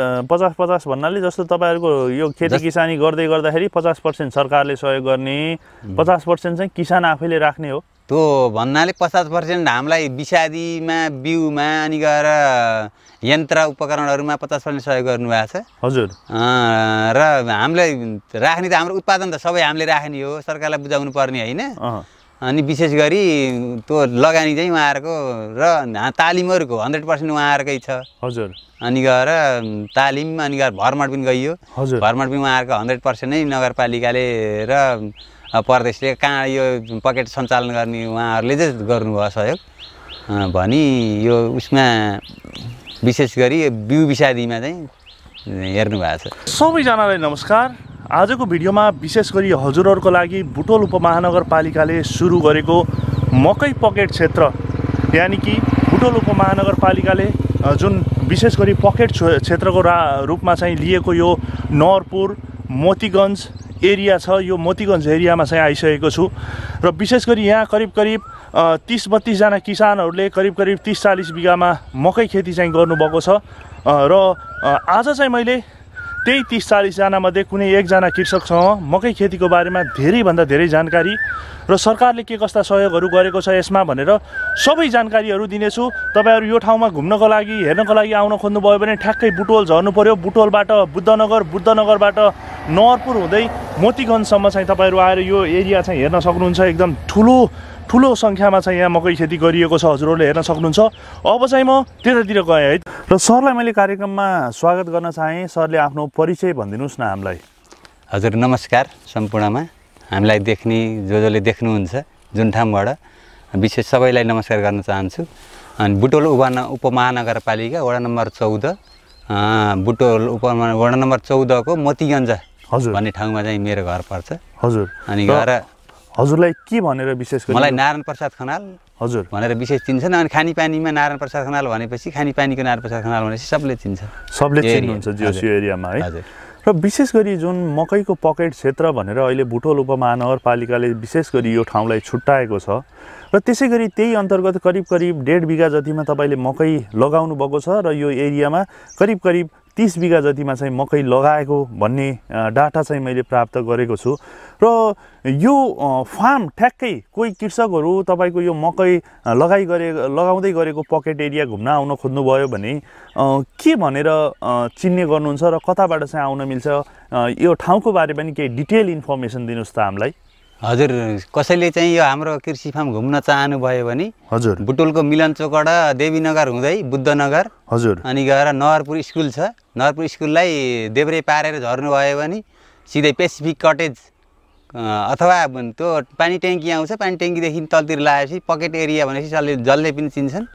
पचास पचास भन्नाले जस्तो तपाईँहरूको यो खेती किसानी गर्दै गर्दाखेरि पचास पर्सेन्ट सरकारले सहयोग गर्ने पचास पर्सेन्ट चाहिँ किसान आफैले राख्ने हो त्यो भन्नाले पचास पर्सेन्ट हामीलाई विषादीमा बिउमा अनि गएर यन्त्र उपकरणहरूमा पचास पर्सेन्ट सहयोग गर्नुभएको छ हजुर र हामीलाई राख्ने त हाम्रो उत्पादन त सबै हामीले राख्ने हो सरकारलाई बुझाउनु पर्ने होइन अनि विशेष गरी त्यो लगानी चाहिँ उहाँहरूको र तालिमहरूको हन्ड्रेड पर्सेन्ट उहाँहरूकै छ हजुर अनि गएर तालिम अनि गएर भ्रमण पनि गइयो हजुर भ्रमण पनि उहाँहरूको हन्ड्रेड पर्सेन्ट नै नगरपालिकाले र प्रदेशले कहाँ यो पकेट सञ्चालन गर्ने उहाँहरूले चाहिँ गर्नुभयो सहयोग भनी यो उसमा विशेष गरी बिउ विषादीमा चाहिँ हेर्नु भएको छ सबैजनालाई नमस्कार आजको भिडियोमा विशेष गरी हजुरहरूको लागि बुटोल उपमहानगरपालिकाले सुरु गरेको मकै पकेट क्षेत्र यानि कि बुटोल उपमहानगरपालिकाले जुन विशेष गरी पकेट क्षेत्रको रा रूपमा चाहिँ लिएको यो नरपुर मोतीगञ्ज एरिया छ यो मोतीगञ्ज एरियामा चाहिँ आइसकेको छु र विशेष गरी यहाँ करिब करिब तिस बत्तिसजना किसानहरूले करिब करिब तिस चालिस बिघामा मकै खेती चाहिँ गर्नुभएको छ र आज चाहिँ मैले त्यही तिस चालिसजनामध्ये कुनै एकजना कृषकसँग मकै खेतीको बारेमा धेरैभन्दा धेरै जानकारी र सरकारले के कस्ता सहयोगहरू गरेको छ यसमा भनेर सबै जानकारीहरू दिनेछु तपाईँहरू यो ठाउँमा घुम्नको लागि हेर्नको लागि आउन खोज्नुभयो भने ठ्याक्कै बुटोल झर्नु पऱ्यो बुटोलबाट बुद्धनगर बुद्धनगरबाट नवरपुर हुँदै मोतीगञ्जसम्म चाहिँ तपाईँहरू आएर यो एरिया चाहिँ हेर्न सक्नुहुन्छ एकदम ठुलो ठुलो सङ्ख्यामा चाहिँ यहाँ मकै खेती गरिएको छ हजुरहरूले हेर्न सक्नुहुन्छ अब चाहिँ म त्यतातिर गएँ है र सरलाई मैले कार्यक्रममा स्वागत गर्न चाहेँ सरले आफ्नो परिचय भनिदिनुहोस् न हामीलाई हजुर नमस्कार सम्पूर्णमा हामीलाई देख्ने जो जसले देख्नुहुन्छ जुन ठाउँबाट विशेष सबैलाई नमस्कार गर्न चाहन्छु अनि बुटोल उप उपमहानगरपालिका वडा नम्बर चौध बुटोल उप वडा नम्बर चौधको मोतीगञ्ज हजुर भन्ने ठाउँमा चाहिँ मेरो घर पर्छ हजुर अनि गएर हजुरलाई के भनेर विशेष मलाई नारायण प्रसाद खनाल हजुर भनेर विशेष चिन्छन् अनि खानेपानीमा नारायण प्रसाद खनाल भनेपछि खानेपानीको नारायण प्रसाद खनाल भनेपछि सबले चिन्छ सबले चिन्नुहुन्छ जियोसियो एरियामा है र विशेष गरी जुन मकैको पकेट क्षेत्र भनेर अहिले भुटोल उपमहानगरपालिकाले विशेष गरी यो ठाउँलाई छुट्टाएको छ र त्यसै गरी त्यही अन्तर्गत करिब करिब डेढ बिघा जतिमा तपाईँले मकै लगाउनु भएको छ र यो एरियामा करिब करिब तिस बिघा जतिमा चाहिँ मकै लगाएको भन्ने डाटा चाहिँ मैले प्राप्त गरेको छु र यो फार्म ठ्याक्कै कोही कृषकहरू तपाईँको यो मकै लगाइ गरे लगाउँदै गरेको पकेट एरिया घुम्न आउन खोज्नुभयो भने के भनेर चिन्ने गर्नुहुन्छ र कताबाट चाहिँ आउन मिल्छ यो ठाउँको बारे पनि केही डिटेल इन्फर्मेसन दिनुहोस् त हामीलाई हजुर कसैले चाहिँ यो हाम्रो कृषि फार्म घुम्न चाहनुभयो भने हजुर बुटुलको मिलन चोकडा देवीनगर हुँदै बुद्धनगर हजुर अनि गएर नवरपुर स्कुल छ नरपुर स्कुललाई देब्रे पारेर झर्नु झर्नुभयो भने सिधै पेसिफिक कटेज अथवा त्यो पानी ट्याङ्की आउँछ पानी ट्याङ्कीदेखि तलतिर लगाएपछि पकेट एरिया भनेपछि जसले जसले पनि चिन्छन्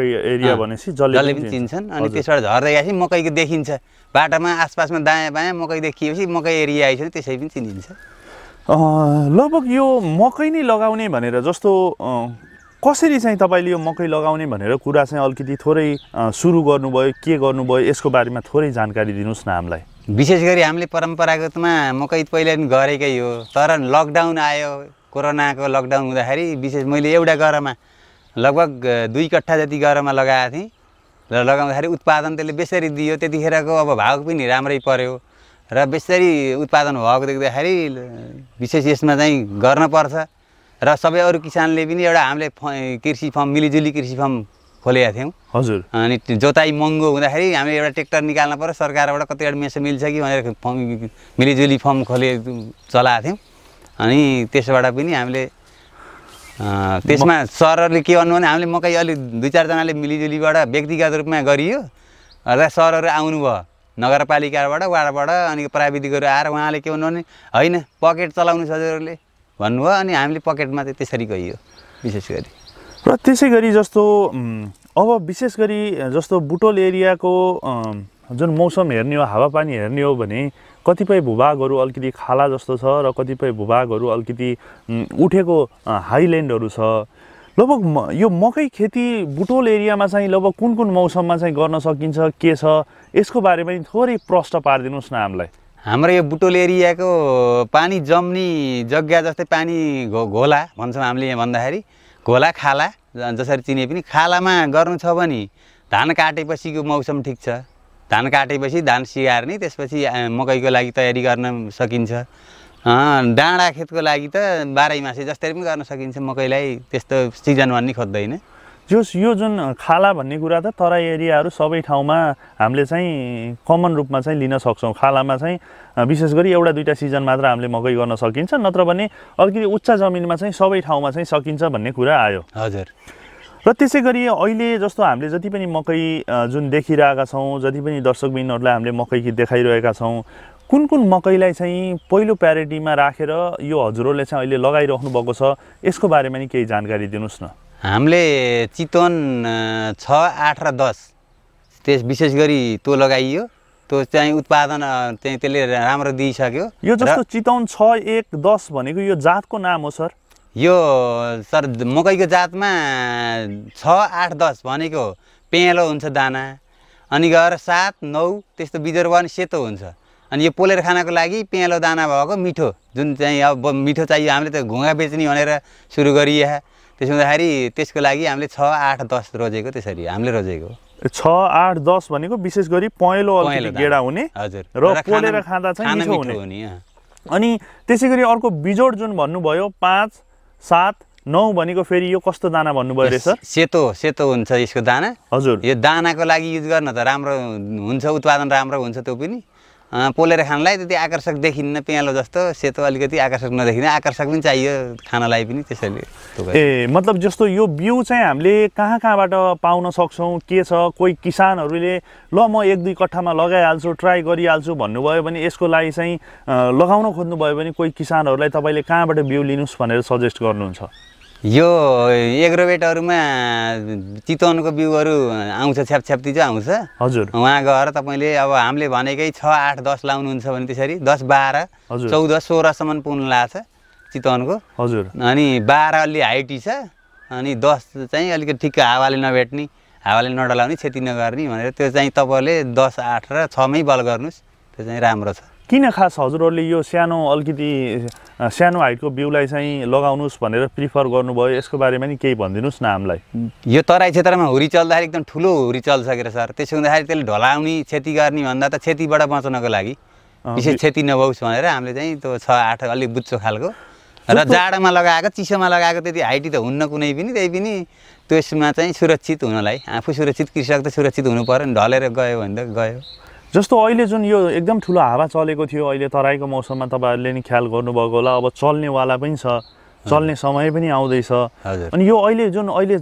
एरिया जसले पनि चिन्छन् अनि त्यसबाट झर्दै गएपछि मकैको देखिन्छ बाटोमा आसपासमा दायाँ बायाँ मकै देखिएपछि मकै एरिया आएछ त्यसै पनि चिनिन्छ लगभग यो मकै नै लगाउने भनेर जस्तो कसरी चाहिँ तपाईँले यो मकै लगाउने भनेर कुरा चाहिँ अलिकति थोरै सुरु गर्नुभयो के गर्नुभयो यसको बारेमा थोरै जानकारी दिनुहोस् न हामीलाई विशेष गरी हामीले परम्परागतमा मकै पहिला पनि गरेकै हो तर लकडाउन आयो कोरोनाको लकडाउन हुँदाखेरि विशेष मैले एउटा गरामा लगभग दुई कट्ठा जति गरामा लगाएको थिएँ र लगाउँदाखेरि उत्पादन त्यसले बेसरी दियो त्यतिखेरको अब भाव पनि राम्रै पर्यो र बेसरी उत्पादन भएको देख्दाखेरि विशेष यसमा चाहिँ गर्नपर्छ र सबै अरू किसानले पनि एउटा हामीले कृषि फर्म मिलिजुली कृषि फर्म खोलेका थियौँ हजुर अनि जोताइ महँगो हुँदाखेरि हामीले एउटा ट्र्याक्टर निकाल्नु पऱ्यो सरकारबाट कतिवटा मेसो मिल्छ कि भनेर फर्म मिलिजुली फर्म खोले चलाएको थियौँ अनि त्यसबाट पनि हामीले त्यसमा सरहरूले के भन्नु भने हामीले मकै अलिक दुई चारजनाले मिलिजुलीबाट व्यक्तिगत रूपमा गरियो र सरहरू आउनुभयो नगरपालिकाबाट वार्डबाट अनि प्राविधिकहरू आएर उहाँले के भन्नु भने होइन पकेट चलाउनु सजिलोले भन्नुभयो अनि हामीले पकेटमा चाहिँ त्यसरी गइयो विशेष गरी र त्यसै गरी जस्तो अब विशेष गरी जस्तो बुटोल एरियाको जुन मौसम हेर्ने हो हावापानी हेर्ने हो भने कतिपय भूभागहरू अलिकति खाला जस्तो छ र कतिपय भूभागहरू अलिकति उठेको हाइल्यान्डहरू छ लगभग म यो मकै खेती बुटोल एरियामा चाहिँ लगभग कुन कुन मौसममा चाहिँ गर्न सकिन्छ के छ यसको बारेमा थोरै प्रश्न पारिदिनुहोस् न हामीलाई हाम्रो यो बुटोल एरियाको पानी जम्ने जग्गा जस्तै पानी घो घोला भन्छौँ हामीले यहाँ भन्दाखेरि घोला खाला जसरी चिने पनि खालामा गर्नु छ भने धान काटेपछिको मौसम ठिक छ धान काटेपछि धान सिगार्ने त्यसपछि मकैको लागि तयारी गर्न सकिन्छ डाँडा खेतको लागि त बाह्रै मासे जस्तै पनि गर्न सकिन्छ मकैलाई त्यस्तो सिजन भन्ने खोज्दैन जस यो जुन खाला भन्ने कुरा त तराई एरियाहरू सबै ठाउँमा हामीले चाहिँ कमन रूपमा चाहिँ लिन सक्छौँ खालामा चाहिँ विशेष गरी एउटा दुईवटा सिजन मात्र हामीले मकै गर्न सकिन्छ नत्र भने अलिकति उच्च जमिनमा चाहिँ सबै ठाउँमा चाहिँ सकिन्छ भन्ने कुरा आयो हजुर र त्यसै गरी अहिले जस्तो हामीले जति पनि मकै जुन देखिरहेका छौँ जति पनि दर्शकबिनहरूलाई हामीले मकै देखाइरहेका छौँ कुन कुन मकैलाई चाहिँ पहिलो प्यारिटीमा राखेर यो हजुरहरूले चाहिँ अहिले लगाइरहनु भएको छ यसको बारेमा नि केही जानकारी दिनुहोस् न हामीले चितवन छ आठ र दस त्यस विशेष गरी तो लगाइयो त्यो चाहिँ उत्पादन चाहिँ त्यसले राम्रो दिइसक्यो यो जस्तो चितवन छ एक दस भनेको यो जातको नाम हो सर यो सर मकैको जातमा छ आठ दस भनेको पेलो हुन्छ दाना अनि गएर सात नौ त्यस्तो बिजोर भयो भने सेतो हुन्छ अनि यो पोलेर खानको लागि पेलो दाना भएको मिठो जुन चाहिँ अब मिठो चाहियो हामीले त घुँगा बेच्ने भनेर सुरु गरिए त्यसो हुँदाखेरि त्यसको लागि हामीले छ आठ दस रोजेको त्यसरी हामीले रोजेको छ आठ दस भनेको विशेष गरी पहेँलो गेडा हुने हजुर र पोलेर खाँदा चाहिँ मिठो हुने अनि त्यसै गरी अर्को बिजोड जुन भन्नुभयो पाँच सात नौ भनेको फेरि यो कस्तो दाना भन्नुभयो रहेछ सेतो सेतो हुन्छ यसको दाना हजुर यो दानाको लागि युज गर्न त राम्रो हुन्छ उत्पादन राम्रो हुन्छ त्यो पनि पोलेर खानलाई त्यति आकर्षक देखिन्न प्यालो जस्तो सेतो अलिकति आकर्षक नदेखिने आकर्षक पनि चाहियो खानालाई पनि त्यसैले ए मतलब जस्तो यो बिउ चाहिँ हामीले कहाँ कहाँबाट पाउन सक्छौँ के छ कोही किसानहरूले ल म एक दुई कट्ठामा लगाइहाल्छु ट्राई गरिहाल्छु भन्नुभयो भने यसको लागि चाहिँ लगाउन खोज्नुभयो भने कोही किसानहरूलाई तपाईँले कहाँबाट बिउ लिनुहोस् भनेर सजेस्ट गर्नुहुन्छ यो एग्रोवेटहरूमा चितवनको बिउहरू आउँछ छ्यापछ्याप्ती चाहिँ आउँछ हजुर उहाँ गएर तपाईँले अब हामीले भनेकै छ आठ दस लाउनुहुन्छ भने त्यसरी दस बाह्र चौध सोह्रसम्म पुग्नु लाग्छ चितवनको हजुर अनि बाह्र अलि हाइटी छ अनि दस चाहिँ अलिकति ठिक्क हावाले नभेट्ने हावाले नडलाउने क्षति नगर्ने भनेर त्यो चाहिँ तपाईँले दस आठ र छमै बल गर्नुहोस् त्यो चाहिँ राम्रो छ किन खास हजुरहरूले यो सानो अलिकति सानो हाइटको बिउलाई चाहिँ लगाउनुहोस् भनेर प्रिफर गर्नुभयो यसको बारेमा नि केही भनिदिनुहोस् न हामीलाई यो तराई क्षेत्रमा हुरी चल्दाखेरि एकदम ठुलो हुरी चलिसकेर सर त्यसो हुँदाखेरि त्यसले ढलाउने क्षति गर्ने भन्दा त क्षतिबाट बचाउनको लागि विशेष क्षति नभओस् भनेर हामीले चाहिँ त्यो छ आठ अलिक बुच्चो खालको र जाडोमा लगाएको चिसोमा लगाएको त्यति हाइटी त हुन्न कुनै पनि त्यही पनि त्यसमा चाहिँ सुरक्षित हुनलाई आफू सुरक्षित कृषक त सुरक्षित हुनु पऱ्यो नि ढलेर गयो भने त गयो जस्तो अहिले जुन यो एकदम ठुलो हावा चलेको थियो अहिले तराईको मौसममा तपाईँहरूले नि ख्याल गर्नुभएको होला अब चल्नेवाला पनि छ चल्ने समय पनि आउँदैछ अनि यो अहिले जुन अहिले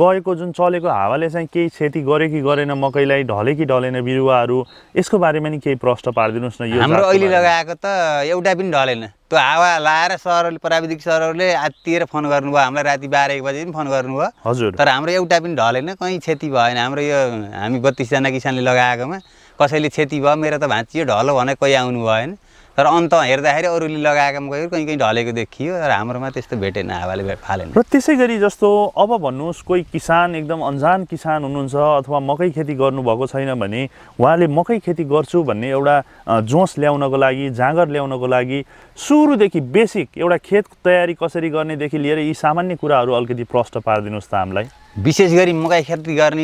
गएको जुन चलेको हावाले चाहिँ केही क्षति गरे कि गरेन मकैलाई ढले कि ढलेन बिरुवाहरू यसको बारेमा नि केही प्रश्न पारिदिनुहोस् न यो हाम्रो अहिले लगाएको त एउटा पनि ढलेन त्यो हावा लाएर सरहरूले प्राविधिक सरहरूले आत्तिएर फोन गर्नुभयो हामीलाई राति बाह्र एक बजी पनि फोन गर्नुभयो हजुर तर हाम्रो एउटा पनि ढलेन कहीँ क्षति भएन हाम्रो यो हामी बत्तिसजना किसानले लगाएकोमा कसैले क्षति भयो मेरो त भाँचियो ढलो भने कोही आउनु भएन तर अन्त हेर्दाखेरि अरूले लगाएका गयो कहीँ कहीँ ढलेको देखियो र हाम्रोमा त्यस्तो भेटेन हावाले फालेन र त्यसै गरी जस्तो अब भन्नुहोस् कोही किसान एकदम अन्जान किसान हुनुहुन्छ अथवा मकै खेती गर्नुभएको छैन भने उहाँले मकै खेती गर्छु भन्ने एउटा जोस ल्याउनको लागि जाँगर ल्याउनको लागि सुरुदेखि बेसिक एउटा खेत तयारी कसरी गर्नेदेखि लिएर यी सामान्य कुराहरू अलिकति प्रष्ट पारिदिनुहोस् त हामीलाई विशेष गरी मकै खेती गर्ने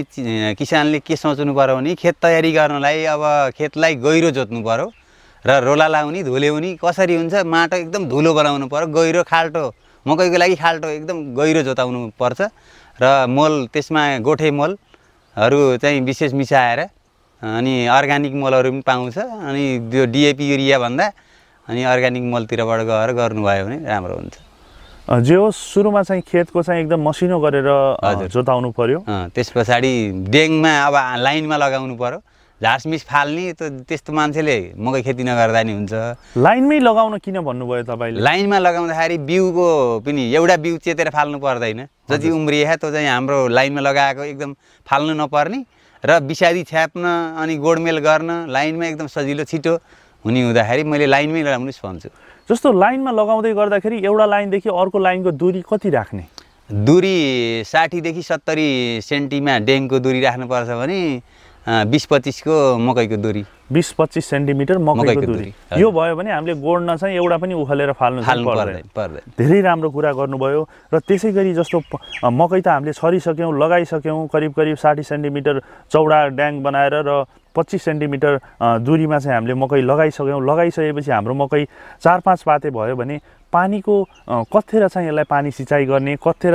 किसानले के सोच्नु पऱ्यो भने खेत तयारी गर्नलाई अब खेतलाई गहिरो जोत्नु पऱ्यो र रोला लाउने धुल्याउने कसरी हुन्छ माटो एकदम धुलो बनाउनु पऱ्यो गहिरो खाल्टो मकैको लागि खाल्टो एकदम गहिरो जोताउनु पर्छ र मल त्यसमा गोठे मलहरू चाहिँ विशेष मिसाएर अनि अर्ग्यानिक मलहरू पनि पाउँछ अनि त्यो डिएपी युरिया भन्दा अनि अर्ग्यानिक मलतिरबाट गएर गर्नुभयो भने राम्रो हुन्छ जे होस् सुरुमा चाहिँ खेतको चाहिँ एकदम मसिनो गरेर जोताउनु पर्यो त्यस पछाडि डेङमा अब लाइनमा लगाउनु पर्यो झासमिस फाल्ने त त्यस्तो मान्छेले मकै खेती नगर्दा नि हुन्छ लाइनमै लगाउन किन भन्नुभयो तपाईँले लाइनमा लगाउँदाखेरि बिउको पनि एउटा बिउ चेतेर फाल्नु पर्दैन जति उम्रिए त्यो चाहिँ हाम्रो लाइनमा लगाएको एकदम फाल्नु नपर्ने र बिसादी छ्याप्न अनि गोडमेल गर्न लाइनमा एकदम सजिलो छिटो हुने हुँदाखेरि मैले लाइनमै लगाउनुहोस् भन्छु जस्तो लाइनमा लगाउँदै गर्दाखेरि एउटा लाइनदेखि अर्को लाइनको दुरी कति राख्ने दुरी साठीदेखि सत्तरी सेन्टीमा डेङको दुरी राख्नुपर्छ भने बिस पच्चिसको मकैको दुरी बिस पच्चिस सेन्टिमिटर मकैको दुरी यो भयो भने हामीले गोड्न चाहिँ एउटा पनि उखलेर फाल्नु पर्दैन पर्दैन धेरै राम्रो कुरा गर्नुभयो र त्यसै गरी जस्तो मकै त हामीले छरिसक्यौँ लगाइसक्यौँ करिब करिब साठी सेन्टिमिटर चौडा ड्याङ बनाएर र पच्चिस सेन्टिमिटर दुरीमा चाहिँ हामीले मकै लगाइसक्यौँ लगाइसकेपछि हाम्रो मकै चार पाँच पाते भयो भने पानीको कतिर चाहिँ यसलाई पानी सिँचाइ गर्ने कतिर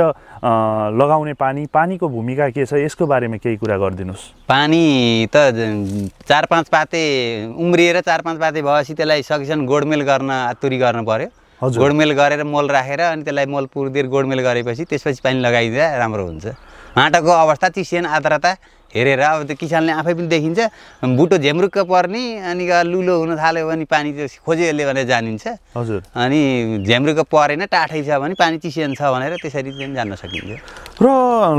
लगाउने पानी पानीको भूमिका के छ यसको बारेमा केही कुरा गरिदिनुहोस् पानी त चार पाँच पाते उम्रिएर चार पाँच पाते भएपछि त्यसलाई सकेसम्म गोडमेल गर्न आतुरी गर्नु पऱ्यो गोडमेल गरेर मल राखेर अनि त्यसलाई मल पुर्दिएर गोडमेल गरेपछि त्यसपछि पानी लगाइदिँदा राम्रो हुन्छ माटोको अवस्था चिसियन आद्रता हेरेर अब त्यो किसानले आफै पनि देखिन्छ बुटो झेम्रुक्क पर्ने अनि लुलो हुन थाल्यो भने पानी त्यो यसले भनेर जानिन्छ हजुर अनि झेम्रुक्क परेन टाठै छ भने पानी चिसिएन छ भनेर त्यसरी चाहिँ जान्न सकिन्छ र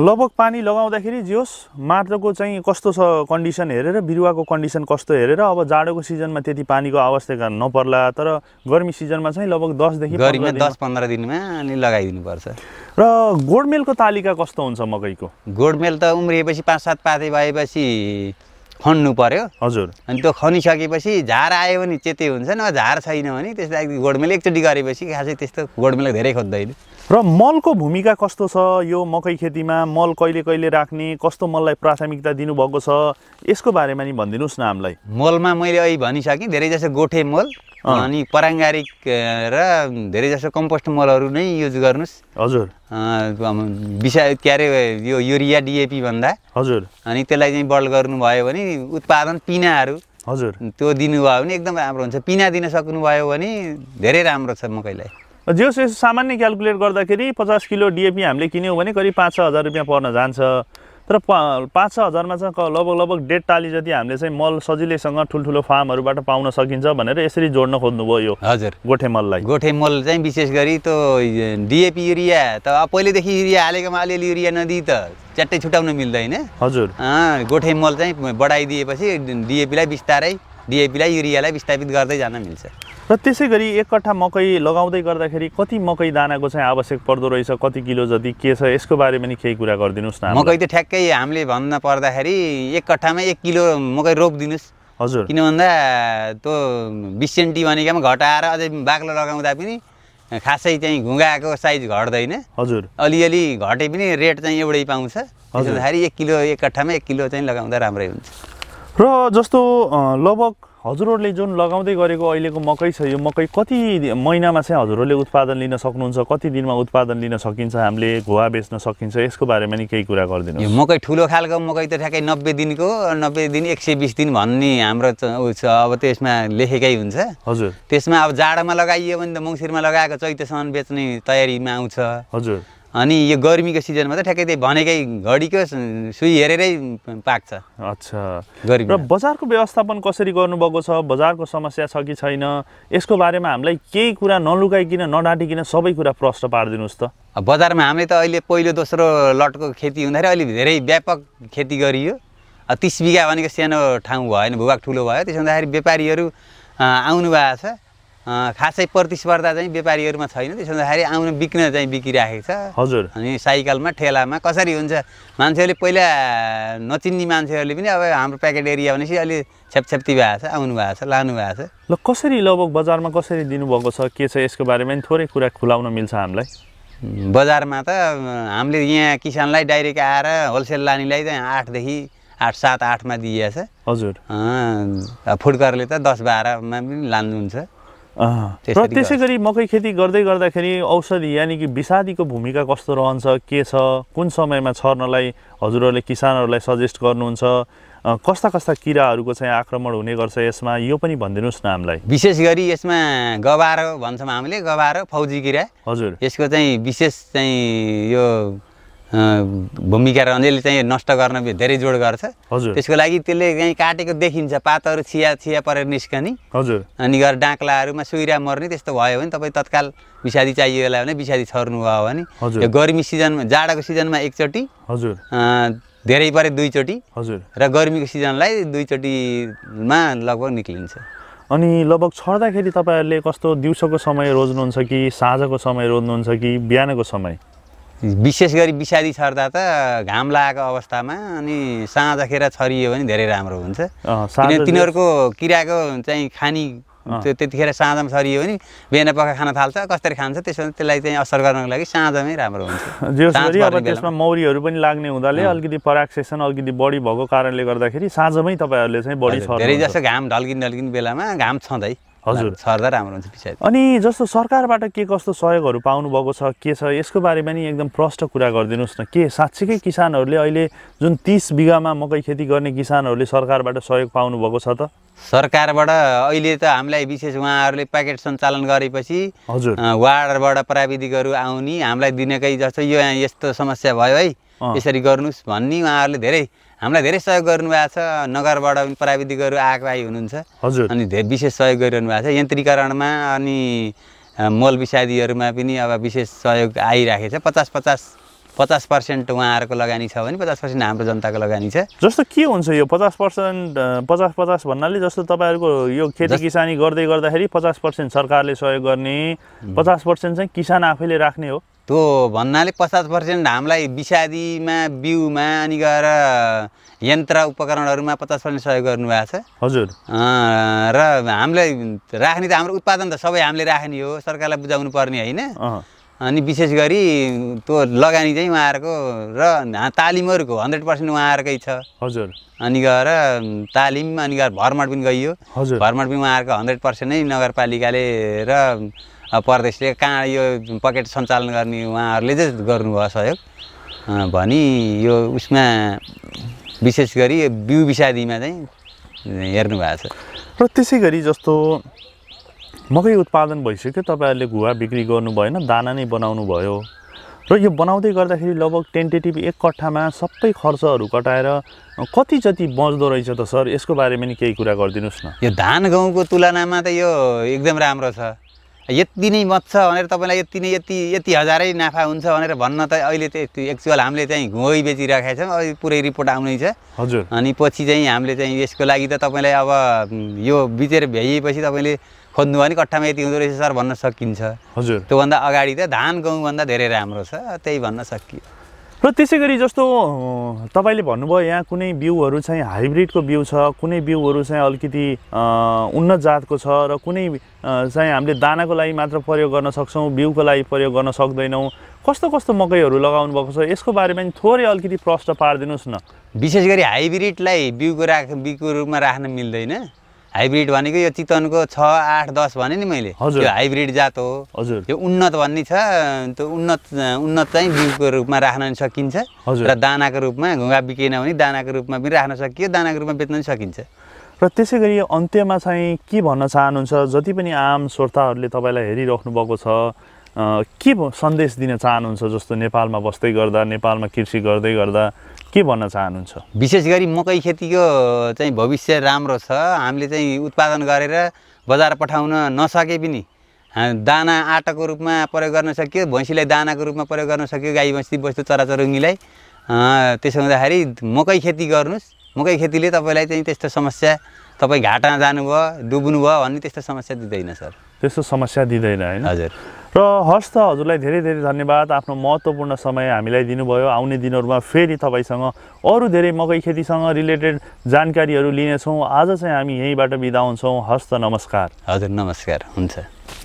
लगभग पानी लगाउँदाखेरि जे होस् माटोको चाहिँ कस्तो छ कन्डिसन हेरेर बिरुवाको कन्डिसन कस्तो हेरेर अब जाडोको सिजनमा त्यति पानीको आवश्यकता नपर्ला तर गर्मी सिजनमा चाहिँ लगभग दसदेखि गर्मीमा दस पन्ध्र दिनमा अनि लगाइदिनुपर्छ र गोडमेलको तालिका कस्तो हुन्छ मकैको गोडमेल त उम्रिएपछि पाँच सात पाँच राति भएपछि खन्नु पर्यो हजुर अनि त्यो खनिसकेपछि झार आयो भने चेते हुन्छ न झार छैन भने त्यसलाई गोडमेल एकचोटि गरेपछि खासै त्यस्तो गोडमेल धेरै खोज्दैन र मलको भूमिका कस्तो छ यो मकै खेतीमा मल कहिले कहिले राख्ने कस्तो मललाई प्राथमिकता दिनुभएको छ यसको बारेमा नि भनिदिनुहोस् न हामीलाई मलमा मैले अहिले भनिसकेँ धेरै जसो गोठे मल अनि पराङ्गारिक र धेरै जसो कम्पोस्ट मलहरू नै युज गर्नुहोस् हजुर विषा के अरे यो युरिया डिएपी भन्दा हजुर अनि त्यसलाई चाहिँ बल्ड गर्नुभयो भने उत्पादन पिनाहरू हजुर त्यो दिनुभयो भने एकदम राम्रो हुन्छ पिना दिन सक्नुभयो भने धेरै राम्रो छ मकैलाई जे होस् यसो सामान्य क्यालकुलेट गर्दाखेरि पचास किलो डिएपी हामीले किन्यौँ भने करिब पाँच छ हजार रुपियाँ पर्न जान्छ तर पा पाँच छ हजारमा चाहिँ लगभग लगभग डेढ टाली जति हामीले चाहिँ मल सजिलैसँग ठुल्ठुलो फार्महरूबाट पाउन सकिन्छ भनेर यसरी जोड्न खोज्नुभयो यो हजुर गोठे मललाई गोठे मल चाहिँ विशेष गरी त्यो डिएपी युरिया त पहिलेदेखि युरिया हालेकोमा अलिअलि युरिया नदी त च्याट्टै छुट्याउन मिल्दैन हजुर गोठे मल चाहिँ बढाइदिएपछि डिएपीलाई बिस्तारै डिएपीलाई युरियालाई विस्थापित गर्दै जान मिल्छ र त्यसै गरी एक कट्ठा मकै लगाउँदै गर्दाखेरि कति मकै दानाको चाहिँ आवश्यक पर्दो रहेछ कति किलो जति के छ यसको बारेमा पनि केही कुरा गरिदिनुहोस् न मकै त ठ्याक्कै हामीले भन्न पर्दाखेरि एक कट्ठामा एक किलो मकै रोपिदिनुहोस् हजुर किन भन्दा त्यो बिसेन्टी सेन्टी पनि घटाएर अझै बाक्लो लगाउँदा पनि खासै चाहिँ घुँगाको साइज घट्दैन हजुर अलिअलि घटे पनि रेट चाहिँ एउटै पाउँछ हजुर एक किलो एक कट्ठामा एक किलो चाहिँ लगाउँदा राम्रै हुन्छ र जस्तो लगभग हजुरहरूले जुन लगाउँदै गरेको अहिलेको मकै छ यो मकै कति महिनामा चाहिँ हजुरहरूले उत्पादन लिन सक्नुहुन्छ कति दिनमा उत्पादन लिन सकिन्छ हामीले घुवा बेच्न सकिन्छ यसको बारेमा नि केही कुरा गरिदिनु यो मकै ठुलो खालको मकै त ठ्याक्कै नब्बे दिनको नब्बे दिन एक सय बिस दिन भन्ने हाम्रो ऊ छ अब त्यसमा लेखेकै हुन्छ हजुर त्यसमा अब जाडोमा लगाइयो भने त मङ्सिरमा लगाएको चैतसम्म बेच्ने तयारीमा आउँछ हजुर अनि यो गर्मीको सिजनमा त ठ्याक्कै त्यही भनेकै घडीको सुई हेरेरै पाक्छ अच्छा गरिब र बजारको व्यवस्थापन कसरी गर्नुभएको छ बजारको समस्या छ कि छैन यसको बारेमा हामीलाई केही कुरा नलुकाइकन नडाटिकन सबै कुरा प्रश्न पारिदिनुहोस् त बजारमा हामीले त अहिले पहिलो दोस्रो लटको खेती हुँदाखेरि अहिले धेरै व्यापक खेती गरियो तिस बिघा भनेको सानो ठाउँ भएन भूभाग ठुलो भयो त्यसो हुँदाखेरि व्यापारीहरू आउनु भएको छ खासै प्रतिस्पर्धा चाहिँ व्यापारीहरूमा छैन त्यसो हुँदाखेरि आउनु बिक्न चाहिँ बिकिरहेको छ हजुर अनि साइकलमा ठेलामा कसरी हुन्छ मान्छेहरूले पहिला नचिन्ने मान्छेहरूले पनि अब हाम्रो प्याकेट एरिया भनेपछि अलि छेपछेप्ती भएको छ आउनु भएको छ लानु भएको छ ल कसरी लगभग बजारमा कसरी दिनुभएको छ के छ यसको बारेमा थोरै कुरा खुलाउन मिल्छ हामीलाई बजारमा त हामीले यहाँ किसानलाई डाइरेक्ट आएर होलसेल लानेलाई चाहिँ आठदेखि आठ सात आठमा दिइएछ हजुर फुटकरले त दस बाह्रमा पनि लानुहुन्छ र त्यसै गरी मकै खेती गर्दै गर्दाखेरि औषधि यानि कि विषादीको भूमिका कस्तो रहन्छ के छ कुन समयमा छर्नलाई हजुरहरूले किसानहरूलाई सजेस्ट गर्नुहुन्छ कस्ता कस्ता किराहरूको चाहिँ आक्रमण हुने गर्छ यसमा यो पनि भनिदिनुहोस् न हामीलाई विशेष गरी यसमा गबारो भन्छौँ हामीले गबारो फौजी किरा हजुर यसको चाहिँ विशेष चाहिँ यो भूमिका यसले चाहिँ नष्ट गर्न धेरै जोड गर्छ त्यसको लागि त्यसले चाहिँ काटेको देखिन्छ पातहरू छिया छिया परेर निस्कने हजुर अनि गएर डाँक्लाहरूमा सुइरा मर्ने त्यस्तो भयो भने तपाईँ तत्काल विषादी चाहियो होला भने विषादी भयो भने यो गर्मी सिजनमा जाडोको सिजनमा एकचोटि हजुर धेरै परे दुईचोटि हजुर र गर्मीको सिजनलाई दुईचोटिमा लगभग निक्लिन्छ अनि लगभग छर्दाखेरि तपाईँहरूले कस्तो दिउँसोको समय रोज्नुहुन्छ कि साँझको समय रोज्नुहुन्छ कि बिहानको समय विशेष गरी विषादी छर्दा त घाम लागेको अवस्थामा अनि साँझखेर छरियो भने धेरै राम्रो हुन्छ अनि तिनीहरूको किराको चाहिँ खानी त्यो त्यतिखेर साँझमा छरियो भने बिहान पख खान थाल्छ कसरी खान्छ त्यसो त्यसलाई चाहिँ असर गर्नको लागि साँझमै राम्रो हुन्छ अब त्यसमा मौरीहरू पनि लाग्ने हुँदाले अलिकति पराक्सेसन अलिकति बढी भएको कारणले गर्दाखेरि साँझमै तपाईँहरूले चाहिँ बढी धेरै जस्तो घाम ढल्किन ढल्किने बेलामा घाम छँदै हजुर छर्दा राम्रो हुन्छ पछाडि अनि जस्तो सरकारबाट के कस्तो सहयोगहरू पाउनुभएको छ के छ यसको बारेमा नि एकदम प्रष्ट कुरा गरिदिनुहोस् न के साँच्चीकै किसानहरूले अहिले जुन तिस बिघामा मकै खेती गर्ने किसानहरूले सरकारबाट सहयोग पाउनुभएको छ त सरकारबाट अहिले त हामीलाई विशेष उहाँहरूले प्याकेट सञ्चालन गरेपछि हजुर वार्डबाट प्राविधिकहरू आउने हामीलाई दिनेकै जस्तो यो यस्तो समस्या भयो है यसरी गर्नुहोस् भन्ने उहाँहरूले धेरै हामीलाई धेरै सहयोग गर्नुभएको छ नगरबाट पनि प्राविधिकहरू आएको आइ हुनुहुन्छ हजुर अनि धेरै विशेष सहयोग गरिरहनु भएको छ यन्त्रीकरणमा अनि मल विषादीहरूमा पनि अब विशेष सहयोग आइराखेको छ पचास पचास पचास पर्सेन्ट उहाँहरूको लगानी छ भने पचास पर्सेन्ट हाम्रो जनताको लगानी छ जस्तो के हुन्छ यो पचास पर्सेन्ट पचास पचास भन्नाले जस्तो तपाईँहरूको यो खेती किसानी गर्दै गर्दाखेरि पचास पर्सेन्ट सरकारले सहयोग गर्ने पचास पर्सेन्ट चाहिँ किसान आफैले राख्ने हो त्यो भन्नाले पचास पर्सेन्ट हामीलाई विषादीमा बिउमा अनि गएर यन्त्र उपकरणहरूमा पचास पर्सेन्ट सहयोग गर्नुभएको छ हजुर र हामीलाई राख्ने त हाम्रो उत्पादन त सबै हामीले राख्ने हो सरकारलाई बुझाउनु पर्ने होइन अनि विशेष गरी त्यो लगानी चाहिँ उहाँहरूको र तालिमहरूको हन्ड्रेड पर्सेन्ट उहाँहरूकै छ हजुर अनि गएर तालिम अनि गएर भरमट पनि गइयो हजुर भरमट पनि उहाँहरूको हन्ड्रेड पर्सेन्ट नै नगरपालिकाले र प्रदेशले कहाँ यो पकेट सञ्चालन गर्ने उहाँहरूले चाहिँ गर्नुभयो सहयोग भनी यो उसमा विशेष गरी बिउ विषादीमा चाहिँ हेर्नु भएको छ र त्यसै गरी जस्तो मकै उत्पादन भइसक्यो तपाईँहरूले गुवा बिक्री गर्नु भएन दाना नै बनाउनु भयो र यो बनाउँदै गर्दाखेरि लगभग टेन्टेटिभ एक कट्ठामा सबै खर्चहरू कटाएर कति जति बज्दो रहेछ त सर यसको बारेमा नि केही कुरा गरिदिनुहोस् न यो धान गहुँको तुलनामा त यो एकदम राम्रो छ यति नै छ भनेर तपाईँलाई यति नै यति यति हजारै नाफा हुन्छ भनेर भन्न त अहिले त्यो एक्चुअल हामीले चाहिँ घुँई बेचिराखेका छौँ अहिले पुरै रिपोर्ट आउनै छ हजुर अनि पछि चाहिँ हामीले चाहिँ यसको लागि त तपाईँलाई अब यो बिचेर भ्याइएपछि तपाईँले खोज्नु भने कट्ठामा यति हुँदो रहेछ सर भन्न सकिन्छ हजुर त्योभन्दा अगाडि त धान गहुँभन्दा धेरै राम्रो छ त्यही भन्न सकियो र त्यसै गरी जस्तो तपाईँले भन्नुभयो यहाँ कुनै बिउहरू चाहिँ हाइब्रिडको बिउ छ कुनै बिउहरू चाहिँ अलिकति उन्नत जातको छ र कुनै चाहिँ हामीले दानाको लागि मात्र प्रयोग गर्न सक्छौँ बिउको लागि प्रयोग गर्न सक्दैनौँ कस्तो कस्तो मकैहरू लगाउनु भएको छ यसको बारेमा थोरै अलिकति प्रश्न पारिदिनुहोस् न विशेष गरी हाइब्रिडलाई बिउको राख बिउको रूपमा राख्न मिल्दैन हाइब्रिड भनेको यो चितनको छ आठ दस भने नि मैले यो हाइब्रिड जात हो हजुर यो उन्नत भन्ने छ त्यो उन्नत उन्नत चाहिँ बिउको रूपमा राख्न पनि सकिन्छ र दानाको रूपमा घुँगा बिकेन भने दानाको रूपमा पनि राख्न सकियो दानाको रूपमा बेच्न पनि सकिन्छ र त्यसै गरी अन्त्यमा चाहिँ के भन्न चाहनुहुन्छ जति पनि आम श्रोताहरूले तपाईँलाई हेरिराख्नु भएको छ के सन्देश दिन चाहनुहुन्छ जस्तो नेपालमा बस्दै गर्दा नेपालमा कृषि गर्दै गर्दा के भन्न चाहनुहुन्छ विशेष गरी मकै खेतीको चाहिँ भविष्य राम्रो छ हामीले चाहिँ उत्पादन गरेर बजार पठाउन नसके पनि दाना आटाको रूपमा प्रयोग गर्न सक्यो भैँसीलाई दानाको रूपमा प्रयोग गर्न सक्यो गाई भैँसी बस्तु चराचरुङ्गीलाई त्यसो हुँदाखेरि मकै खेती गर्नुहोस् मकै खेतीले तपाईँलाई चाहिँ त्यस्तो समस्या तपाईँ घाटा जानुभयो डुब्नु भयो भन्ने त्यस्तो समस्या दिँदैन सर त्यस्तो समस्या दिँदैन होइन हजुर र हस् त हजुरलाई धेरै धेरै धन्यवाद आफ्नो महत्त्वपूर्ण समय हामीलाई दिनुभयो आउने दिनहरूमा फेरि तपाईँसँग अरू धेरै मकै खेतीसँग रिलेटेड जानकारीहरू लिनेछौँ आज चाहिँ हामी यहीँबाट बिदा हुन्छौँ हस्त नमस्कार हजुर नमस्कार हुन्छ